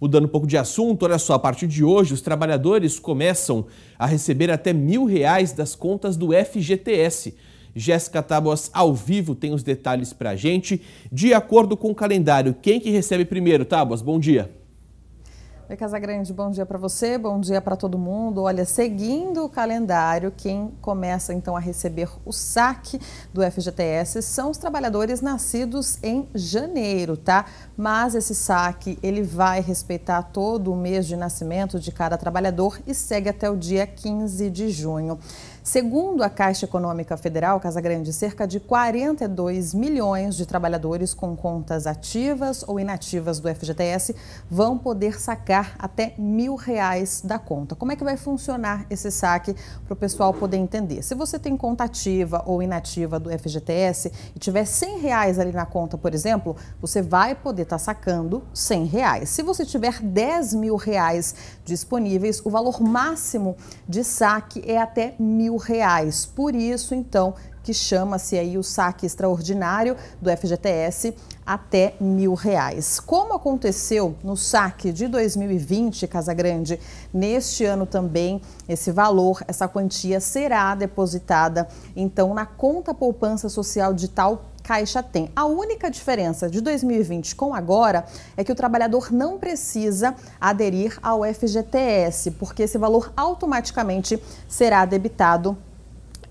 Mudando um pouco de assunto, olha só, a partir de hoje os trabalhadores começam a receber até mil reais das contas do FGTS. Jéssica Tábuas ao vivo tem os detalhes para a gente. De acordo com o calendário, quem que recebe primeiro, Tábuas? Bom dia. Oi, Casagrande, bom dia para você, bom dia para todo mundo. Olha, seguindo o calendário, quem começa então a receber o saque do FGTS são os trabalhadores nascidos em janeiro, tá? Mas esse saque, ele vai respeitar todo o mês de nascimento de cada trabalhador e segue até o dia 15 de junho. Segundo a Caixa Econômica Federal, Casa Grande, cerca de 42 milhões de trabalhadores com contas ativas ou inativas do FGTS vão poder sacar pagar até mil reais da conta. Como é que vai funcionar esse saque para o pessoal poder entender? Se você tem conta ativa ou inativa do FGTS e tiver 100 reais ali na conta, por exemplo, você vai poder estar tá sacando 100 reais. Se você tiver 10 mil reais disponíveis, o valor máximo de saque é até mil reais. Por isso, então, que chama-se aí o saque extraordinário do FGTS até mil reais. Como aconteceu no saque de 2020, Casa Grande, neste ano também, esse valor, essa quantia será depositada então na conta poupança social digital Caixa tem. A única diferença de 2020 com agora é que o trabalhador não precisa aderir ao FGTS, porque esse valor automaticamente será debitado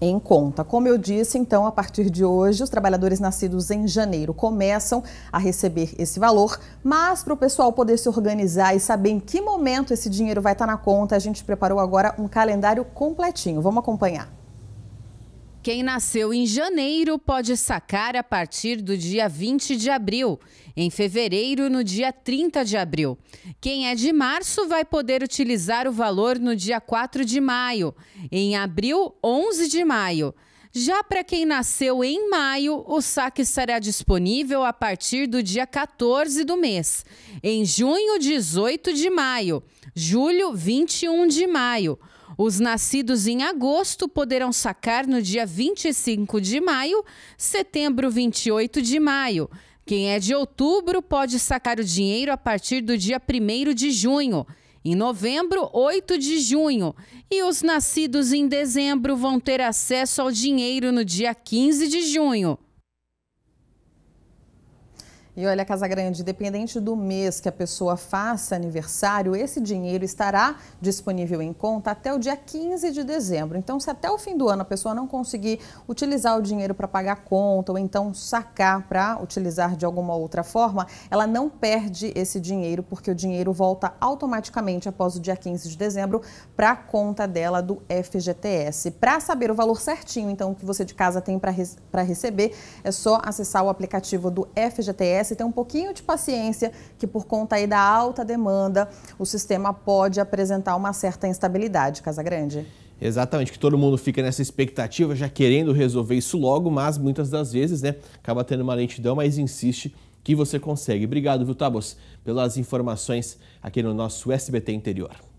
em conta. Como eu disse, então, a partir de hoje, os trabalhadores nascidos em janeiro começam a receber esse valor, mas para o pessoal poder se organizar e saber em que momento esse dinheiro vai estar na conta, a gente preparou agora um calendário completinho. Vamos acompanhar. Quem nasceu em janeiro pode sacar a partir do dia 20 de abril, em fevereiro, no dia 30 de abril. Quem é de março vai poder utilizar o valor no dia 4 de maio, em abril, 11 de maio. Já para quem nasceu em maio, o saque estará disponível a partir do dia 14 do mês, em junho, 18 de maio, julho, 21 de maio os nascidos em agosto poderão sacar no dia 25 de maio, setembro 28 de maio. Quem é de outubro pode sacar o dinheiro a partir do dia 1 de junho. Em novembro, 8 de junho. E os nascidos em dezembro vão ter acesso ao dinheiro no dia 15 de junho. E olha, casa grande. dependente do mês que a pessoa faça aniversário, esse dinheiro estará disponível em conta até o dia 15 de dezembro. Então, se até o fim do ano a pessoa não conseguir utilizar o dinheiro para pagar a conta ou então sacar para utilizar de alguma outra forma, ela não perde esse dinheiro, porque o dinheiro volta automaticamente após o dia 15 de dezembro para a conta dela do FGTS. Para saber o valor certinho, então, que você de casa tem para re receber, é só acessar o aplicativo do FGTS merece ter um pouquinho de paciência, que por conta aí da alta demanda, o sistema pode apresentar uma certa instabilidade, Casa Grande. Exatamente, que todo mundo fica nessa expectativa, já querendo resolver isso logo, mas muitas das vezes, né, acaba tendo uma lentidão, mas insiste que você consegue. Obrigado, viu, Tabos, pelas informações aqui no nosso SBT Interior.